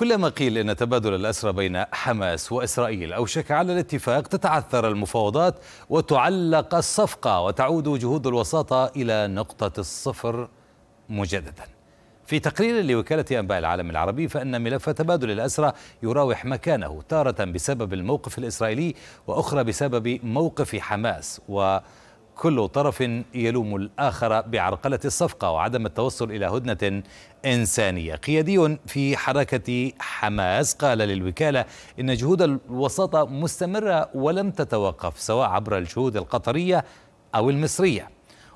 كلما قيل ان تبادل الاسرى بين حماس واسرائيل اوشك على الاتفاق تتعثر المفاوضات وتعلق الصفقه وتعود جهود الوساطه الى نقطه الصفر مجددا. في تقرير لوكاله انباء العالم العربي فان ملف تبادل الاسرى يراوح مكانه تاره بسبب الموقف الاسرائيلي واخرى بسبب موقف حماس و كل طرف يلوم الآخر بعرقلة الصفقة وعدم التوصل إلى هدنة إنسانية قيادي في حركة حماس قال للوكالة إن جهود الوساطة مستمرة ولم تتوقف سواء عبر الجهود القطرية أو المصرية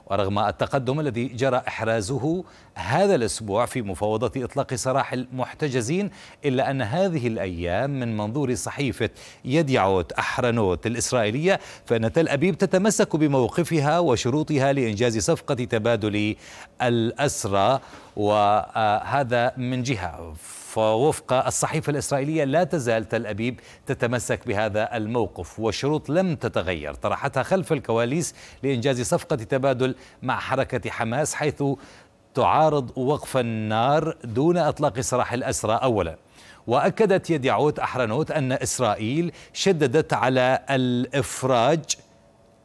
ورغم التقدم الذي جرى إحرازه هذا الأسبوع في مفاوضة إطلاق سراح المحتجزين إلا أن هذه الأيام من منظور صحيفة يديعوت أحرنوت الإسرائيلية فإن تل أبيب تتمسك بموقفها وشروطها لإنجاز صفقة تبادل الأسرى وهذا من جهة فوفق الصحيفة الإسرائيلية لا تزال تل أبيب تتمسك بهذا الموقف والشروط لم تتغير طرحتها خلف الكواليس لإنجاز صفقة تبادل مع حركة حماس حيث تعارض وقف النار دون إطلاق سراح الأسرى أولاً وأكدت يديعوت أحرنوت أن إسرائيل شددت على الإفراج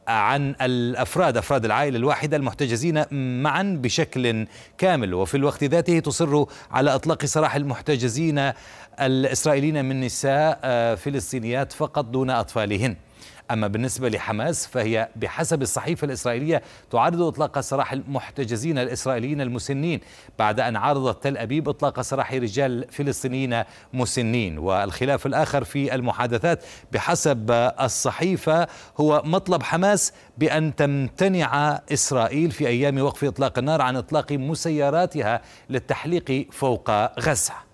عن الافراد افراد العائله الواحده المحتجزين معا بشكل كامل وفي الوقت ذاته تصر على اطلاق سراح المحتجزين الاسرائيليين من نساء آه، فلسطينيات فقط دون اطفالهن أما بالنسبة لحماس فهي بحسب الصحيفة الإسرائيلية تعرض إطلاق سراح المحتجزين الإسرائيليين المسنين بعد أن عرضت تل أبيب إطلاق سراح رجال فلسطينيين مسنين والخلاف الآخر في المحادثات بحسب الصحيفة هو مطلب حماس بأن تمتنع إسرائيل في أيام وقف إطلاق النار عن إطلاق مسيراتها للتحليق فوق غزة